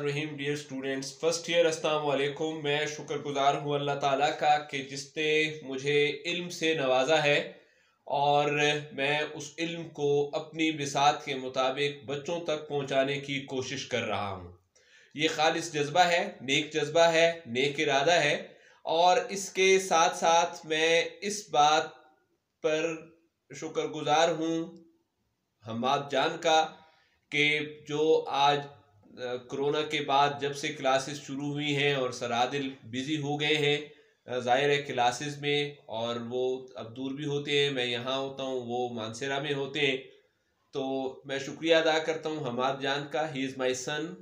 रहीम dear students first year अस्सलाम वालेकुम मैं शुक्रगुजार हूँ अल्लाह ताला का कि जिसने मुझे इल्म से नवाजा है और मैं उस इल्म को अपनी बिसात के मुताबिक बच्चों तक पहुँचाने की कोशिश कर रहा हूँ ये खालिस जज्बा है नेक जज्बा है नेक इरादा है और इसके साथ साथ मैं इस बात पर शुक्रगुजार हूँ हम जान का कि जो आज कोरोना के बाद जब से क्लासेस शुरू हुई हैं और सरादिल बिज़ी हो गए हैं ज़ाहिर है क्लासेस में और वो अब दूर भी होते हैं मैं यहाँ होता हूँ वो मानसेरा में होते हैं तो मैं शुक्रिया अदा करता हूँ हमाद जान का ही इज़ माई सन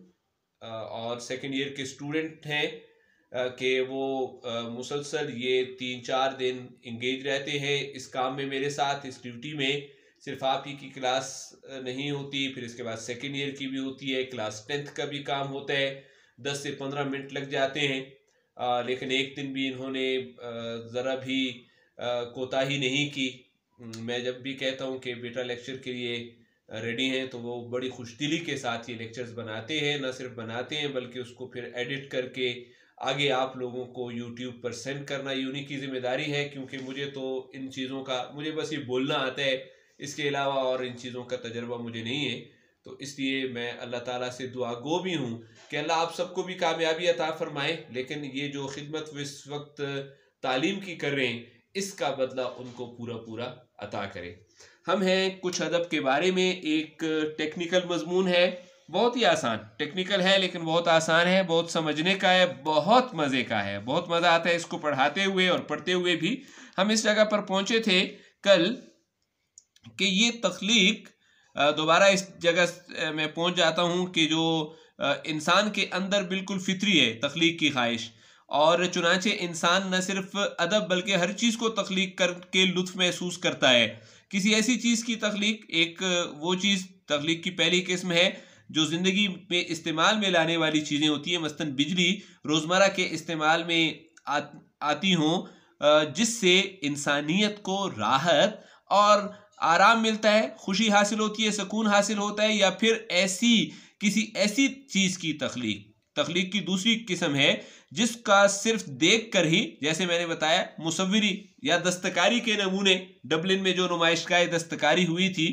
और सेकेंड ईयर के स्टूडेंट हैं कि वो मुसलसल ये तीन चार दिन इंगेज रहते हैं इस काम में मेरे साथ इस ड्यूटी में सिर्फ आप ही की क्लास नहीं होती फिर इसके बाद सेकेंड ईयर की भी होती है क्लास टेंथ का भी काम होता है दस से पंद्रह मिनट लग जाते हैं आ, लेकिन एक दिन भी इन्होंने ज़रा भी कोताही नहीं की मैं जब भी कहता हूँ कि बेटा लेक्चर के लिए रेडी हैं तो वो बड़ी खुश दिली के साथ ये लेक्चर्स बनाते हैं ना सिर्फ बनाते हैं बल्कि उसको फिर एडिट करके आगे आप लोगों को यूट्यूब पर सेंड करना ये उन्हीं की जिम्मेदारी है क्योंकि मुझे तो इन चीज़ों का मुझे बस ये बोलना आता है इसके अलावा और इन चीज़ों का तजर्बा मुझे नहीं है तो इसलिए मैं अल्लाह ताला से दुआ गो भी हूँ कि अल्लाह आप सबको भी कामयाबी अता फरमाए लेकिन ये जो खिदमत इस वक्त तालीम की कर रहे हैं इसका बदला उनको पूरा पूरा अता करें हम हैं कुछ अदब के बारे में एक टेक्निकल मजमून है बहुत ही आसान टेक्निकल है लेकिन बहुत आसान है बहुत समझने का है बहुत मज़े का है बहुत मज़ा आता है इसको पढ़ाते हुए और पढ़ते हुए भी हम इस जगह पर पहुँचे थे कल कि ये तख्लीक दोबारा इस जगह में पहुंच जाता हूं कि जो इंसान के अंदर बिल्कुल फितरी है तख्लीक की ख्वाहिश और चुनाचे इंसान न सिर्फ अदब बल्कि हर चीज़ को तख्लीक करके लुत्फ महसूस करता है किसी ऐसी चीज़ की तख्लीक एक वो चीज़ तख्लीक की पहली किस्म है जो ज़िंदगी में इस्तेमाल में लाने वाली चीज़ें होती हैं मसलन बिजली रोज़मर्रा के इस्तेमाल में आ, आती हों जिससे इंसानियत को राहत और आराम मिलता है खुशी हासिल होती है सुकून हासिल होता है या फिर ऐसी किसी ऐसी चीज़ की तखलीक तख्लीक की दूसरी किस्म है जिसका सिर्फ देख कर ही जैसे मैंने बताया मुसविरी या दस्तकारी के नमूने डबलिन में जो नुमाइश दस्तकारी हुई थी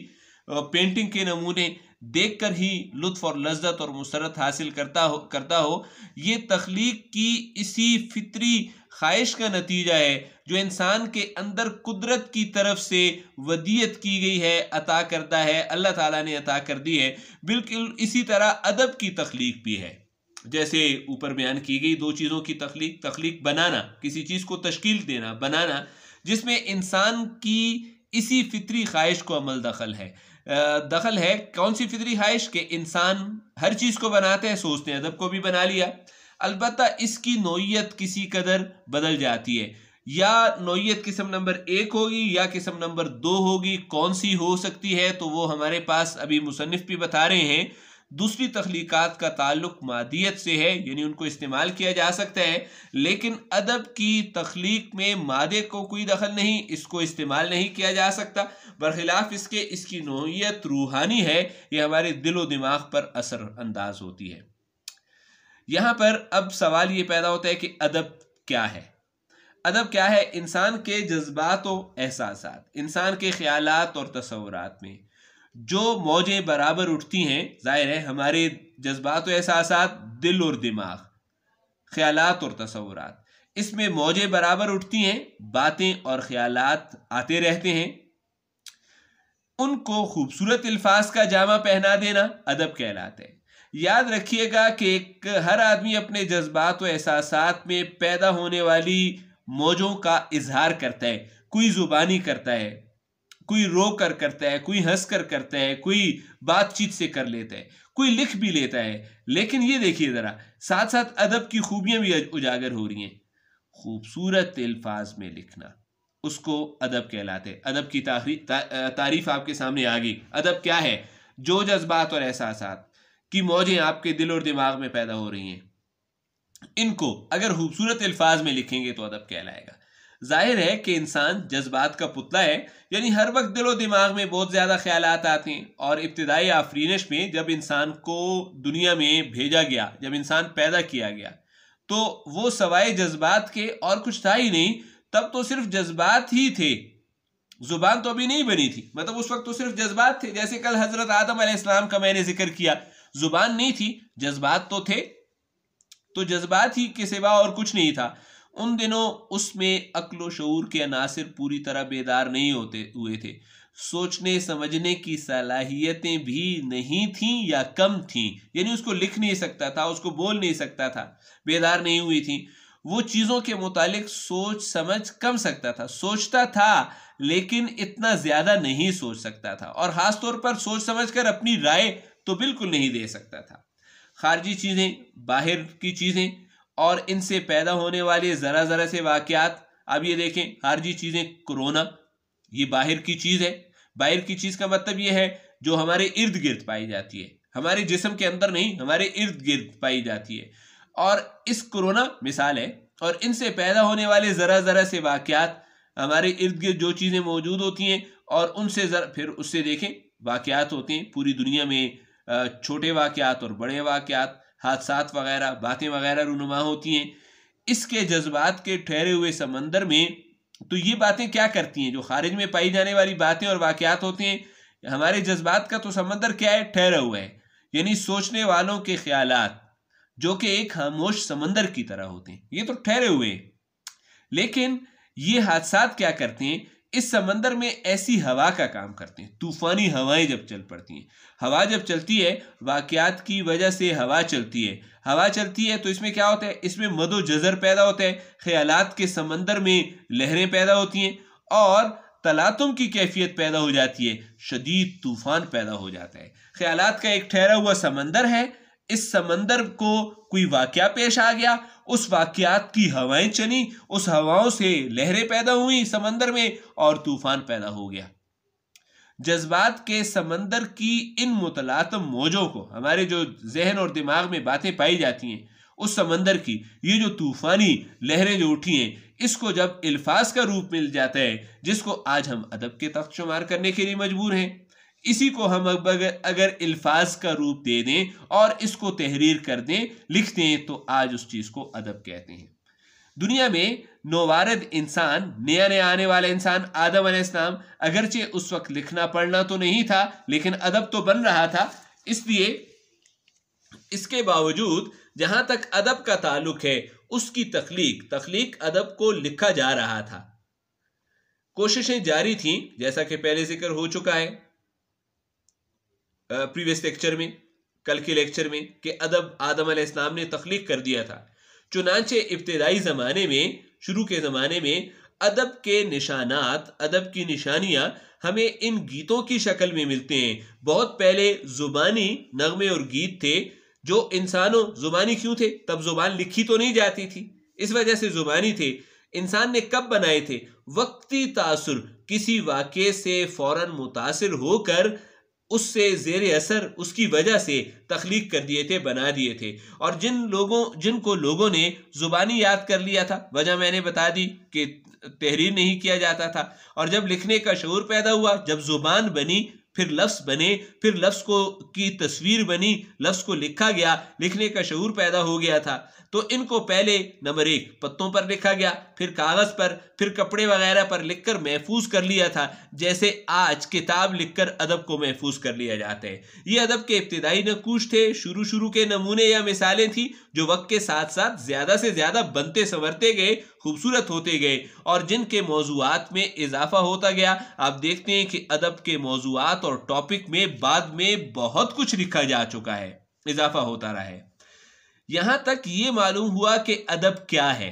पेंटिंग के नमूने देख कर ही लुत्फ़ और लज्जत और मुसरत हासिल करता हो करता हो ये तख्लीक की इसी फितरी ख्वाहिश का नतीजा है जो इंसान के अंदर कुदरत की तरफ से वदियत की गई है अता करता है अल्लाह ताला ने अता कर दी है बिल्कुल इसी तरह अदब की तख्लीक भी है जैसे ऊपर बयान की गई दो चीज़ों की तख्लीक तख्लीक बनाना किसी चीज़ को तश्कील देना बनाना जिसमें इंसान की इसी फितरी ख्वाहिश को अमल दखल है दखल है कौन सी फितरी ख्वाहिश के इंसान हर चीज़ को बनाते हैं सोचते हैं अदब को भी बना लिया अलबत् इसकी नोयत किसी कदर बदल जाती है या नोयत किस्म नंबर एक होगी या किस्म नंबर दो होगी कौन सी हो सकती है तो वो हमारे पास अभी मुसनफ़ भी बता रहे हैं दूसरी तख्लीक़ात का ताल्लुक मादियत से है यानी उनको इस्तेमाल किया जा सकता है लेकिन अदब की तख्लीक में मादे को कोई दखल नहीं इसको इस्तेमाल नहीं किया जा सकता बरखिलाफ़ इसके इसकी नोयत रूहानी है ये हमारे दिलो दिमाग पर असर अंदाज होती है यहाँ पर अब सवाल ये पैदा होता है कि अदब क्या है अदब क्या है इंसान के जज्बात एहसास इंसान के ख्याल और तस्वरत में जो मौजें बराबर उठती हैं ज़ाहिर है हमारे जज्बात व एहसास दिल और दिमाग ख्याल और तस्वूर इसमें मौजें बराबर उठती हैं बातें और ख्याल आते रहते हैं उनको खूबसूरत अल्फाज का जामा पहना देना अदब कहलाते हैं याद रखिएगा कि एक हर आदमी अपने जज्बात व एहसास में पैदा होने वाली मौजों का इजहार करता है कोई ज़ुबानी करता है कोई रो कर करता है कोई हंस कर करता है कोई बातचीत से कर लेता है कोई लिख भी लेता है लेकिन ये देखिए ज़रा साथ साथ अदब की खूबियाँ भी उजागर हो रही हैं खूबसूरत अल्फाज में लिखना उसको अदब कहलाते हैं अदब की ता, तारीफ आपके सामने आ गई अदब क्या है जो जज्बात और एहसास की मौजें आपके दिल और दिमाग में पैदा हो रही हैं इनको अगर खूबसूरत अल्फाज में लिखेंगे तो अदब कहलाएगा जाहिर है कि इंसान जज्बात का पुतला है यानी हर वक्त दिलो दिमाग में बहुत ज़्यादा ख्याल आते हैं और इब्तदाई आफरीनश में जब इंसान को दुनिया में भेजा गया जब इंसान पैदा किया गया तो वो सवाए जज्बात के और कुछ था ही नहीं तब तो सिर्फ जज्बात ही थे ज़ुबान तो अभी नहीं बनी थी मतलब उस वक्त तो सिर्फ जज्बात थे जैसे कल हज़रत आदम आसमाम का मैंने जिक्र किया ज़ुबान नहीं थी जज्बात तो थे तो जज्बात ही के सिवा और कुछ नहीं था उन दिनों उसमें अक्ल शूर के अनासर पूरी तरह बेदार नहीं होते हुए थे सोचने समझने की सलाहियतें भी नहीं थीं या कम थीं यानी उसको लिख नहीं सकता था उसको बोल नहीं सकता था बेदार नहीं हुई थी वो चीज़ों के मुतालिक सोच समझ कम सकता था सोचता था लेकिन इतना ज़्यादा नहीं सोच सकता था और ख़ास तौर पर सोच समझ कर अपनी राय तो बिल्कुल नहीं दे सकता था खारजी चीज़ें बाहर की चीज़ें और इनसे पैदा होने वाले ज़रा ज़रा से वाक़ात अब ये देखें हर जी चीज़ें कोरोना ये बाहर की चीज़ है बाहर की चीज़ का मतलब ये है जो हमारे इर्द गिर्द पाई जाती है हमारे जिसम के अंदर नहीं हमारे इर्द गिर्द पाई जाती है और इस कोरोना मिसाल है और इनसे पैदा होने वाले ज़रा ज़रा से वाक़ात हमारे इर्द गिर्द जो चीज़ें मौजूद होती हैं और उनसे ज़रा फिर उससे देखें वाक़ात होते हैं पूरी दुनिया में छोटे वाक़ात और बड़े वाकत हादसात वगैरह बातें वगैरह रूनुमा होती हैं इसके जज्बात के ठहरे हुए समंदर में तो ये बातें क्या करती हैं जो खारिज में पाई जाने वाली बातें और वाक़ात होते हैं हमारे जज्बात का तो समंदर क्या है ठहरा हुआ है यानी सोचने वालों के ख्याल जो कि एक खामोश समंदर की तरह होते हैं ये तो ठहरे हुए हैं लेकिन ये हादसा क्या करते हैं इस समंदर में ऐसी हवा का काम करते हैं तूफ़ानी हवाएं जब चल पड़ती हैं हवा जब चलती है वाक्यात की वजह से हवा चलती है हवा चलती है तो इसमें क्या होता है इसमें मदो जज़र पैदा होता है ख्यालात के समंदर में लहरें पैदा होती हैं और तलातुम की कैफियत पैदा हो जाती है शदीद तूफ़ान पैदा हो जाता है ख्यालात का एक ठहरा हुआ समंदर है इस समंदर को कोई वाकया पेश आ गया उस वाक्यात की हवाएं चली उस हवाओं से लहरें पैदा हुई समंदर में और तूफान पैदा हो गया जज्बात के समंदर की इन मुतलातम मौजों को हमारे जो जहन और दिमाग में बातें पाई जाती हैं उस समंदर की ये जो तूफ़ानी लहरें जो उठी हैं इसको जब अल्फाज का रूप मिल जाता है जिसको आज हम अदब के तख्त शुमार करने के लिए मजबूर हैं इसी को हम अगर अगर अल्फाज का रूप दे दें और इसको तहरीर कर दें लिख दें तो आज उस चीज़ को अदब कहते हैं दुनिया में नोवारद इंसान नया नया आने वाला इंसान आदम अलैहिस्सलाम अगरचे उस वक्त लिखना पढ़ना तो नहीं था लेकिन अदब तो बन रहा था इसलिए इसके बावजूद जहां तक अदब का ताल्लुक है उसकी तख्लीक तख्लीक अदब को लिखा जा रहा था कोशिशें जारी थीं जैसा कि पहले जिक्र हो चुका है प्रीवियस लेक्चर में कल के लेक्चर में कि अदब आदम इस्लाम ने तख्लीक कर दिया था चुनाचे इब्तदाई ज़माने में शुरू के ज़माने में अदब के निशानात अदब की निशानियाँ हमें इन गीतों की शक्ल में मिलते हैं बहुत पहले ज़ुबानी नगमे और गीत थे जो इंसानों ज़ुबानी क्यों थे तब ज़ुबान लिखी तो नहीं जाती थी इस वजह से ज़ुबानी थे इंसान ने कब बनाए थे वक्ती तासर किसी वाक़े से फ़ौर मुतासर होकर उससे जेर असर उसकी वजह से तख्लीक कर दिए थे बना दिए थे और जिन लोगों जिनको लोगों ने ज़ुबानी याद कर लिया था वजह मैंने बता दी कि तहरीर नहीं किया जाता था और जब लिखने का शूर पैदा हुआ जब ज़ुबान बनी फिर लफ्स बने फिर लफ्स को की तस्वीर बनी लफ्स को लिखा गया लिखने का शूर पैदा हो गया था तो इनको पहले नंबर एक पत्तों पर लिखा गया फिर कागज़ पर फिर कपड़े वगैरह पर लिखकर महफूज कर लिया था जैसे आज किताब लिखकर अदब को महफूज कर लिया जाता है ये अदब के इब्तदाई नकूश थे शुरू शुरू के नमूने या मिसालें थी जो वक्त के साथ साथ ज़्यादा से ज़्यादा बनते संवरते गए खूबसूरत होते गए और जिनके मौजूद में इजाफा होता गया आप देखते हैं कि अदब के मौजूद और टॉपिक में बाद में बहुत कुछ लिखा जा चुका है इजाफा होता रहा है यहां तक ये मालूम हुआ कि अदब क्या है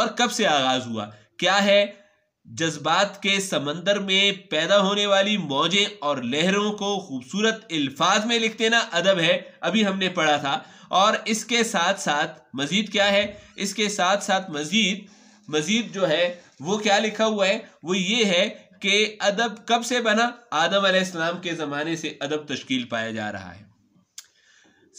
और कब से आगाज़ हुआ क्या है जज्बात के समंदर में पैदा होने वाली मौजें और लहरों को खूबसूरत अल्फाज में लिख देना अदब है अभी हमने पढ़ा था और इसके साथ साथ मज़ीद क्या है इसके साथ साथ मज़ीद मज़ीद जो है वो क्या लिखा हुआ है वो ये है कि अदब कब से बना आदम अलैहिस्सलाम के ज़माने से अदब तश्कील पाया जा रहा है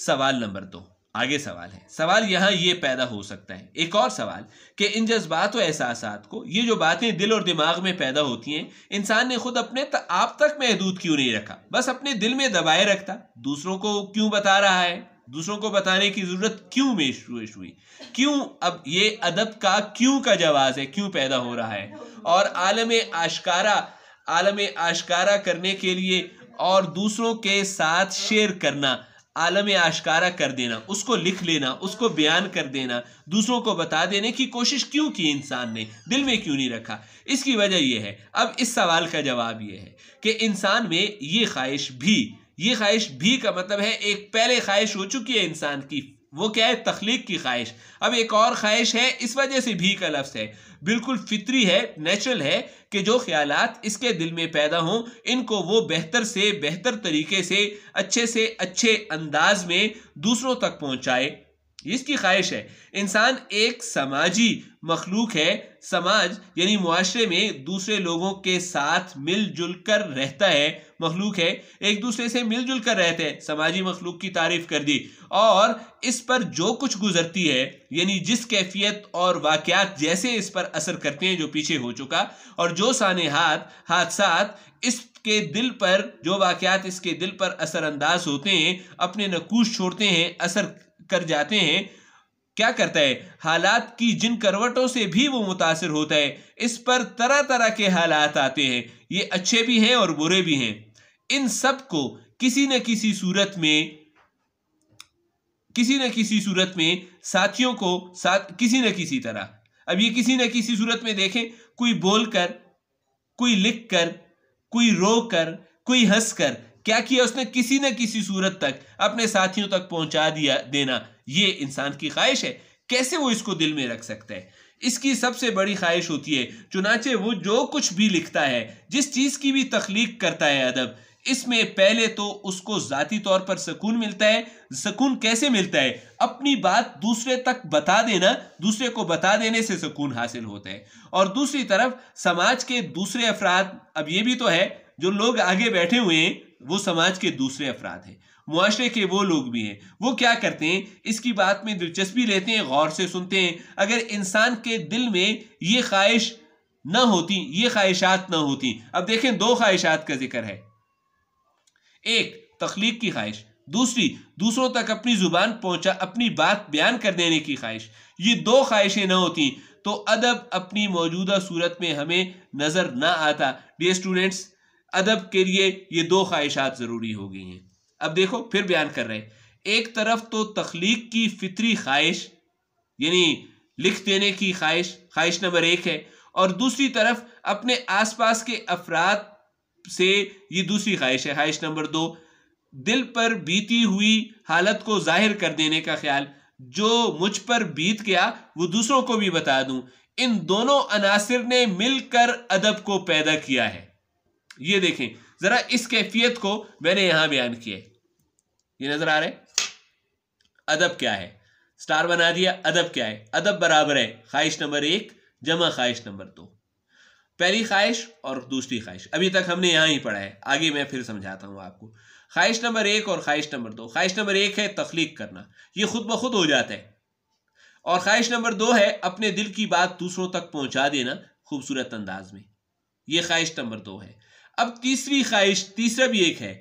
सवाल नंबर दो आगे सवाल है सवाल यहां यह पैदा हो सकता है एक और सवाल कि इन जज्बात और एहसास को ये जो बातें दिल और दिमाग में पैदा होती हैं इंसान ने खुद अपने आप तक महदूद क्यों नहीं रखा बस अपने दिल में दबाए रखता दूसरों को क्यों बता रहा है दूसरों को बताने की ज़रूरत क्यों महसूस हुई क्यों अब ये अदब का क्यों का जवाब है क्यों पैदा हो रहा है और आलम आशकारा आलम आशकारा करने के लिए और दूसरों के साथ शेयर करना आलम आशकारा कर देना उसको लिख लेना उसको बयान कर देना दूसरों को बता देने की कोशिश क्यों की इंसान ने दिल में क्यों नहीं रखा इसकी वजह यह है अब इस सवाल का जवाब यह है कि इंसान में ये ख्वाहिश भी ये ख्वाहिश भी का मतलब है एक पहले ख्वाहिश हो चुकी है इंसान की वो क्या है तख्लीक की ख्वाहिश अब एक और ख्वाहिश है इस वजह से भी का लफ्ज़ है बिल्कुल फितरी है नेचुरल है कि जो ख्याल इसके दिल में पैदा हों इनको वो बेहतर से बेहतर तरीके से अच्छे से अच्छे अंदाज में दूसरों तक पहुँचाए इसकी ख्वाहिश है इंसान एक समाजी मखलूक है समाज यानी मुआरे में दूसरे लोगों के साथ मिलजुल कर रहता है मखलूक है एक दूसरे से मिलजुल कर रहते हैं समाजी मखलूक की तारीफ कर दी और इस पर जो कुछ गुजरती है यानी जिस कैफियत और वाक़ात जैसे इस पर असर करते हैं जो पीछे हो चुका और जो सानहात हादसा इस के दिल पर जो वाक़ात इसके दिल पर असरअंदाज होते हैं अपने नकूश छोड़ते हैं असर कर जाते हैं क्या करता है हालात की जिन करवटों से भी वो मुतासर होता है इस पर तरह तरह के हालात आते हैं ये अच्छे भी हैं और बुरे भी हैं इन सब को किसी न किसी सूरत में किसी न किसी सूरत में साथियों को साथ किसी न किसी तरह अब ये किसी न किसी सूरत में देखें कोई बोलकर कोई लिख कर कोई रो कर कोई हंसकर कर क्या किया उसने किसी न किसी सूरत तक अपने साथियों तक पहुंचा दिया देना ये इंसान की ख्वाहिश है कैसे वो इसको दिल में रख सकता है इसकी सबसे बड़ी ख्वाहिश होती है चुनाचे वो जो कुछ भी लिखता है जिस चीज़ की भी तख्लीक करता है अदब इसमें पहले तो उसको ज़ाती तौर पर सुकून मिलता है सुकून कैसे मिलता है अपनी बात दूसरे तक बता देना दूसरे को बता देने से सुकून हासिल होता है और दूसरी तरफ समाज के दूसरे अफराद अब ये भी तो है जो लोग आगे बैठे हुए हैं वो समाज के दूसरे अफराद हैं मुआरे के वो लोग भी हैं वो क्या करते हैं इसकी बात में दिलचस्पी लेते हैं गौर से सुनते हैं अगर इंसान के दिल में ये ख्वाहिश ना होती ये ख्वाहिशात ना होती अब देखें दो ख्वाहिशात का जिक्र है एक तख्लीक की ख्वाहिश दूसरी दूसरों तक अपनी ज़ुबान पहुंचा अपनी बात बयान कर देने की ख्वाहिश ये दो ख्वाहिशें ना होती तो अदब अपनी मौजूदा सूरत में हमें नज़र ना आता डे स्टूडेंट्स अदब के लिए ये दो ख्वाहिशात ज़रूरी हो गई हैं अब देखो फिर बयान कर रहे हैं एक तरफ तो तख्लीक की फितरी ख्वाहिश यानी लिख देने की ख्वाहिश ख्वाहिश नंबर एक है और दूसरी तरफ अपने आसपास के अफराद से ये दूसरी ख्वाहिश है ख्वाहिश नंबर दो दिल पर बीती हुई हालत को जाहिर कर देने का ख्याल जो मुझ पर बीत गया वो दूसरों को भी बता दूं इन दोनों अनासर ने मिलकर अदब को पैदा किया है ये देखें ज़रा इस कैफियत को मैंने यहां बयान किया ये नज़र आ रहा है अदब क्या है स्टार बना दिया अदब क्या है अदब बराबर है ख्वाहिश नंबर एक जमा ख्वाहिश नंबर दो पहली ख्वाहिश और दूसरी ख्वाहिश अभी तक हमने यहां ही पढ़ा है आगे मैं फिर समझाता हूं आपको ख्वाहिश नंबर एक और ख्वाहिश नंबर दो ख्वाहिश नंबर एक है तख्लीक करना ये खुद ब खुद हो जाता है और ख्वाहिश नंबर दो है अपने दिल की बात दूसरों तक पहुंचा देना खूबसूरत अंदाज में ये ख्वाहिश नंबर दो है अब तीसरी ख्वाहिश तीसरा भी एक है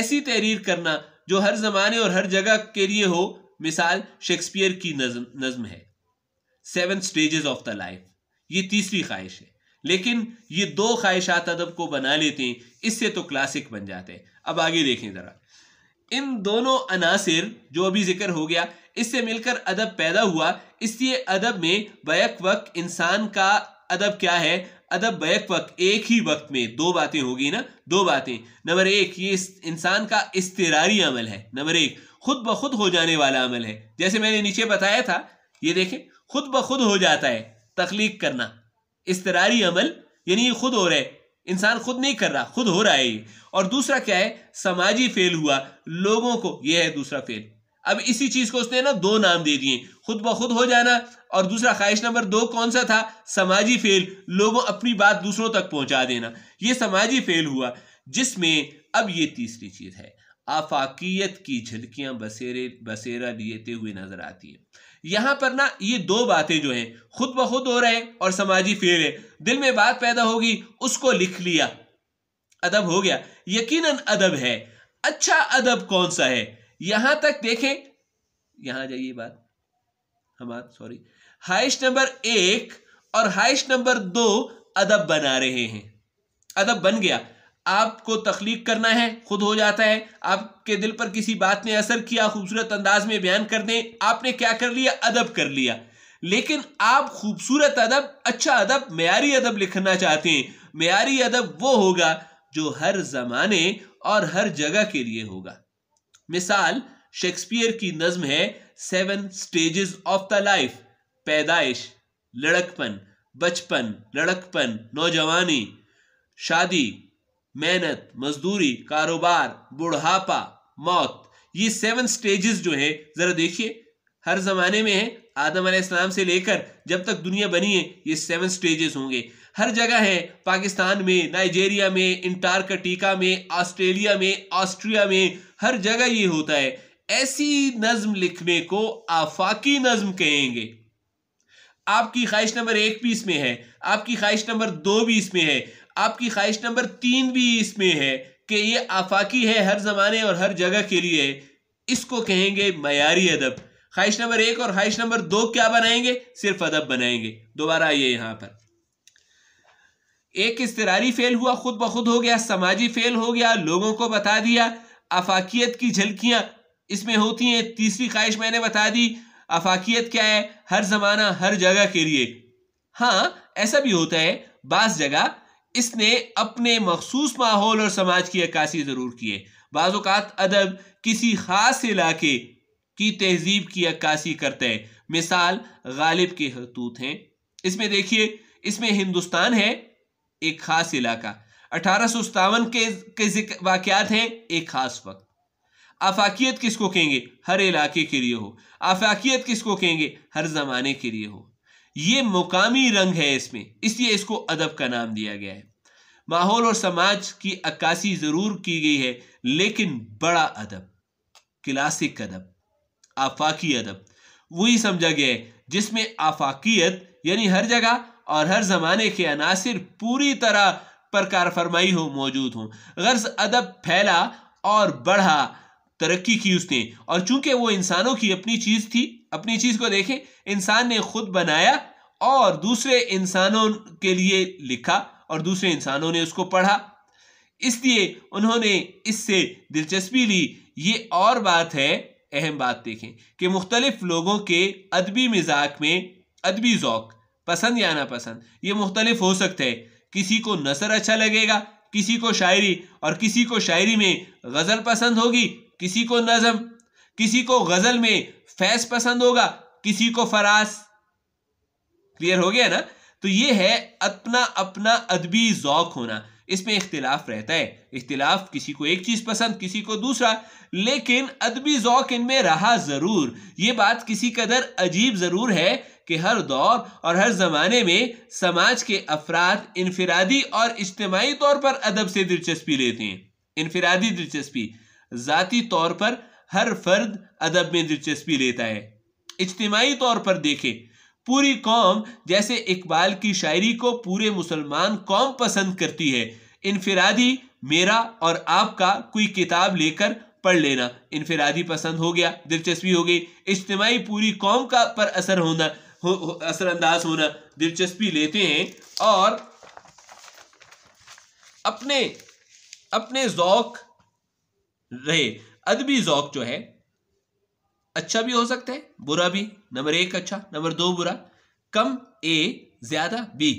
ऐसी तहरीर करना जो हर जमाने और हर जगह के लिए हो मिसाल शेक्सपियर की नज्म नज्म है seven stages of the life ये तीसरी ख्वाहिश है लेकिन ये दो ख्वाहिशात अदब को बना लेते हैं इससे तो क्लासिक बन जाते हैं अब आगे देखें ज़रा इन दोनों अनासर जो अभी जिक्र हो गया इससे मिलकर अदब पैदा हुआ इसलिए अदब में बैक वक्त इंसान का अदब क्या है अदब बैक वक्त एक ही वक्त में दो बातें होगी ना दो बातें नंबर एक ये इंसान का इसतरारी अमल है नंबर एक खुद ब खुद हो जाने वाला अमल है जैसे मैंने नीचे बताया था ये देखें खुद ब खुद हो जाता है तख्लीक करना इसतरारी अमल यानी ये खुद हो रहा है इंसान खुद नहीं कर रहा खुद हो रहा है ये और दूसरा क्या है समाजी फेल हुआ लोगों को यह है दूसरा फेल अब इसी चीज को उसने ना दो नाम दे दिए खुद ब खुद हो जाना और दूसरा ख्वाहिश नंबर दो कौन सा था समाजी फेल लोगों अपनी बात दूसरों तक पहुंचा देना ये समाजी फेल हुआ जिसमें अब ये तीसरी चीज है आफाकियत की झलकियां बसेरे बसेरा लिए हुए नजर आती है यहां पर ना ये दो बातें जो है खुद ब खुद हो रहे हैं और समाजी फेल है दिल में बात पैदा होगी उसको लिख लिया अदब हो गया यकीनन अदब है अच्छा अदब कौन सा है यहां तक देखें यहां जाइए बात हमार सॉरी हाइस्ट नंबर एक और हाइस्ट नंबर दो अदब बना रहे हैं अदब बन गया आपको तख्लीक करना है खुद हो जाता है आपके दिल पर किसी बात ने असर किया खूबसूरत अंदाज में बयान कर दें आपने क्या कर लिया अदब कर लिया लेकिन आप खूबसूरत अदब अच्छा अदब मैारी अदब लिखना चाहते हैं मैारी अदब वो होगा जो हर ज़माने और हर जगह के लिए होगा मिसाल शेक्सपियर की नज्म है seven stages of the life पैदाइश लड़कपन बचपन लड़कपन नौजवानी शादी मेहनत मजदूरी कारोबार बुढ़ापा मौत ये सेवन स्टेजेस जो है ज़रा देखिए हर ज़माने में है आदम अलैहिस्सलाम से लेकर जब तक दुनिया बनी है ये सेवन स्टेजेस होंगे हर जगह है पाकिस्तान में नाइजेरिया में इंटार्कटिका में ऑस्ट्रेलिया में ऑस्ट्रिया में हर जगह ये होता है ऐसी नज्म लिखने को आफाकी नज्म कहेंगे आपकी ख्वाहिश नंबर एक भी इसमें है आपकी ख्वाहिश नंबर दो भी इसमें है आपकी ख्वाहिश नंबर तीन भी इसमें है कि ये आफाकी है हर ज़माने और हर जगह के लिए इसको कहेंगे मयारी अदब ख्वाहिश नंबर एक और ख्वाहिश नंबर दो क्या बनाएंगे सिर्फ अदब बनाएंगे दोबारा आइए यहां पर एक इसतरारी फेल हुआ खुद ब खुद हो गया समाजी फेल हो गया लोगों को बता दिया अफाकियत की झलकियाँ इसमें होती हैं तीसरी ख्वाहिश मैंने बता दी अफाकियत क्या है हर ज़माना हर जगह के लिए हाँ ऐसा भी होता है बाज़ जगह इसने अपने मखसूस माहौल और समाज की अक्सी ज़रूर की है बाज़ात अदब किसी ख़ास इलाके की तहजीब की अक्सी करता है मिसाल गालिब के हतूत हैं इसमें देखिए इसमें हिंदुस्तान है एक ख़ास इलाका अठारह के के वाक़ात हैं एक ख़ास वक्त आफाकियत किसको कहेंगे हर इलाके के लिए हो आफाकियत किसको कहेंगे हर ज़माने के लिए हो ये मुकामी रंग है इसमें इसलिए इसको अदब का नाम दिया गया है माहौल और समाज की अक्कासी ज़रूर की गई है लेकिन बड़ा अदब क्लासिक अदब आफाकी अदब वही समझा गया है जिसमें आफाकियत यानी हर जगह और हर ज़माने के अनासर पूरी तरह पर कार फरमाई हो मौजूद हों गर्ज अदब फैला और बढ़ा तरक्की की उसने और चूंकि वो इंसानों की अपनी चीज़ थी अपनी चीज़ को देखें इंसान ने खुद बनाया और दूसरे इंसानों के लिए लिखा और दूसरे इंसानों ने उसको पढ़ा इसलिए उन्होंने इससे दिलचस्पी ली ये और बात है अहम बात देखें कि मुख्तलिफ लोगों के अदबी मिजाक में अदबी ओक़ पसंद या नापसंद ये मुख्तलिफ हो सकते हैं किसी को नसर अच्छा लगेगा किसी को शायरी और किसी को शायरी में गज़ल पसंद होगी किसी को नज़म किसी को गज़ल में फैस पसंद होगा किसी को फरास क्लियर हो गया ना तो ये है अपना अपना अदबी जौक होना इसमें इख्तिलाफ रहता है इख्तिलाफ किसी को एक चीज़ पसंद किसी को दूसरा लेकिन अदबी जौक इनमें रहा ज़रूर ये बात किसी कदर अजीब ज़रूर है कि हर दौर और हर ज़माने में समाज के अफराद इनफरादी और इज्तमाही तौर पर अदब से दिलचस्पी लेते हैं इनफरादी दिलचस्पी ज़ाती तौर पर हर फर्द अदब में दिलचस्पी लेता है इज्तमाही तौर पर देखें पूरी कौम जैसे इकबाल की शायरी को पूरे मुसलमान कौम पसंद करती है इनफरादी मेरा और आपका कोई किताब लेकर पढ़ लेना इनफरादी पसंद हो गया दिलचस्पी हो गई इज्तमाही पूरी कौम का पर असर होना हो, हो, असरअंदाज होना दिलचस्पी लेते हैं और अपने अपने जौक रहे अदबी जौक जो है अच्छा भी हो सकता है बुरा भी नंबर एक अच्छा नंबर दो बुरा कम ए ज्यादा बी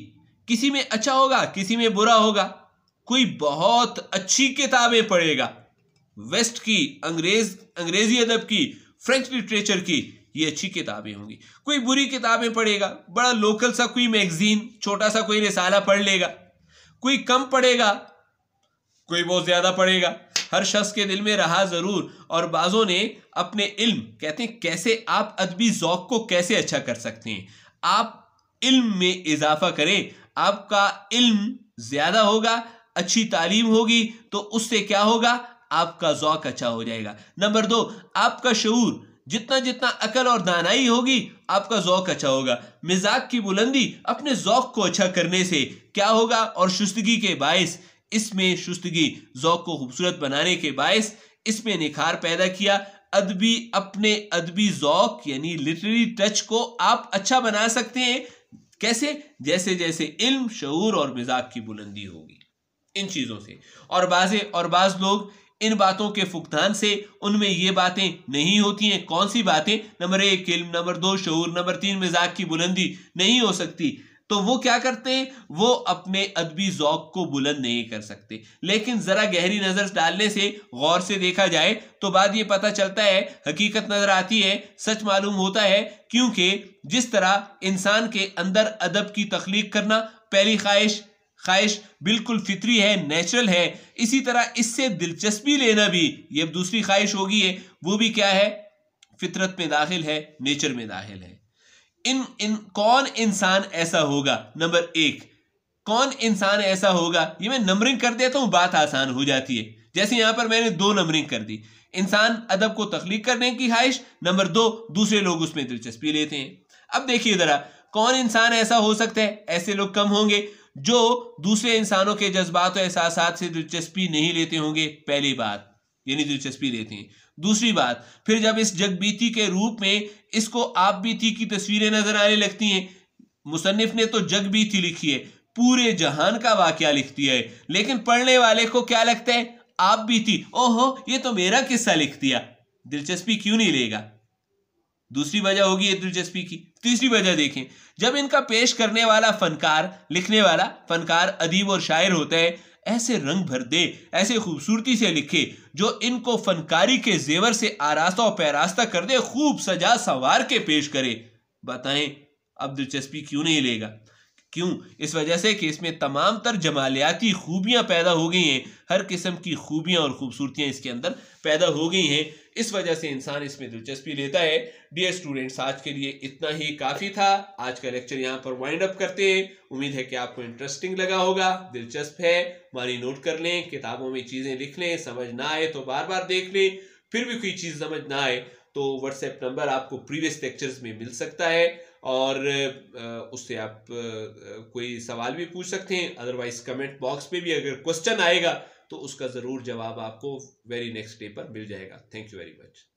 किसी में अच्छा होगा किसी में बुरा होगा कोई बहुत अच्छी किताबें पढ़ेगा वेस्ट की अंग्रेज अंग्रेजी अदब की फ्रेंच लिटरेचर की ये अच्छी किताबें होंगी कोई बुरी किताबें पढ़ेगा बड़ा लोकल सा कोई मैगजीन छोटा सा कोई रिसाला पढ़ लेगा कोई कम पढ़ेगा कोई बहुत ज़्यादा पढ़ेगा हर शख्स के दिल में रहा ज़रूर और बाज़ों ने अपने इल्म कहते हैं कैसे आप अदबी जौक को कैसे अच्छा कर सकते हैं आप इल्म में इजाफा करें आपका इल्म ज़्यादा होगा अच्छी तालीम होगी तो उससे क्या होगा आपका जौक अच्छा हो जाएगा नंबर दो आपका शूर जितना जितना अकल और दानाई होगी आपका जौक अच्छा होगा मिजाक की बुलंदी अपने जौक को अच्छा करने से क्या होगा और शुस्तगी के बायस इसमें शुस्तगी जौक को खूबसूरत बनाने के बायस इसमें निखार पैदा किया अदबी अपने अदबी जौक यानी लिटरेरी टच को आप अच्छा बना सकते हैं कैसे जैसे जैसे इल्म शूर और मिजाक की बुलंदी होगी इन चीज़ों से और बाजे और बाज लोग इन बातों के फुकदान से उनमें ये बातें नहीं होती हैं कौन सी बातें नंबर एक इल्म नंबर दो शूर नंबर तीन मिजाक की बुलंदी नहीं हो सकती तो वो क्या करते हैं वो अपने अदबी जौक को बुलंद नहीं कर सकते लेकिन ज़रा गहरी नज़र डालने से गौर से देखा जाए तो बाद ये पता चलता है हकीकत नज़र आती है सच मालूम होता है क्योंकि जिस तरह इंसान के अंदर अदब की तख्लीक करना पहली ख्वाहिश ख्वाहिश बिल्कुल फितरी है नेचुरल है इसी तरह इससे दिलचस्पी लेना भी ये दूसरी ख्वाहिश होगी है वो भी क्या है फितरत में दाखिल है नेचर में दाखिल है इन इन कौन इंसान ऐसा होगा नंबर एक कौन इंसान ऐसा होगा ये मैं नंबरिंग कर देता हूं बात आसान हो जाती है जैसे यहां पर मैंने दो नंबरिंग कर दी इंसान अदब को तख्लीक करने की ख्वाहिश नंबर दो दूसरे लोग उसमें दिलचस्पी लेते हैं अब देखिए ज़रा कौन इंसान ऐसा हो सकता है ऐसे लोग कम होंगे जो दूसरे इंसानों के जज्बात और एहसास से दिलचस्पी नहीं लेते होंगे पहली बात यानी दिलचस्पी लेते हैं दूसरी बात फिर जब इस जगबीती के रूप में इसको आप बीती की तस्वीरें नजर आने लगती हैं मुसनफ ने तो जगबीती लिखी है पूरे जहान का वाक्य लिख दिया है लेकिन पढ़ने वाले को क्या लगता है आप बीती ओहो ये तो मेरा किस्सा लिख दिया दिलचस्पी क्यों नहीं लेगा दूसरी वजह होगी ये दिलचस्पी की तीसरी वजह देखें जब इनका पेश करने वाला फनकार लिखने वाला फनकार अदीब और शायर होता है ऐसे रंग भर दे ऐसे खूबसूरती से लिखे जो इनको फनकारी के जेवर से आरास्ता और पैरास्ता कर दे खूब सजा संवार के पेश करे बताएं अब दिलचस्पी क्यों नहीं लेगा क्यों इस वजह से कि इसमें तमाम तर जमालियाती खूबियाँ पैदा हो गई हैं हर किस्म की खूबियाँ और ख़ूबसूरतियाँ इसके अंदर पैदा हो गई हैं इस वजह से इंसान इसमें दिलचस्पी लेता है डियर स्टूडेंट्स आज के लिए इतना ही काफ़ी था आज का लेक्चर यहाँ पर वाइंड अप करते हैं उम्मीद है कि आपको इंटरेस्टिंग लगा होगा दिलचस्प है मानी नोट कर लें किताबों में चीज़ें लिख लें समझ ना आए तो बार बार देख लें फिर भी कोई चीज़ समझ ना आए तो व्हाट्सएप नंबर आपको प्रीवियस लेक्चर्स में मिल सकता है और उससे आप कोई सवाल भी पूछ सकते हैं अदरवाइज कमेंट बॉक्स में भी अगर क्वेश्चन आएगा तो उसका ज़रूर जवाब आपको वेरी नेक्स्ट डे पर मिल जाएगा थैंक यू वेरी मच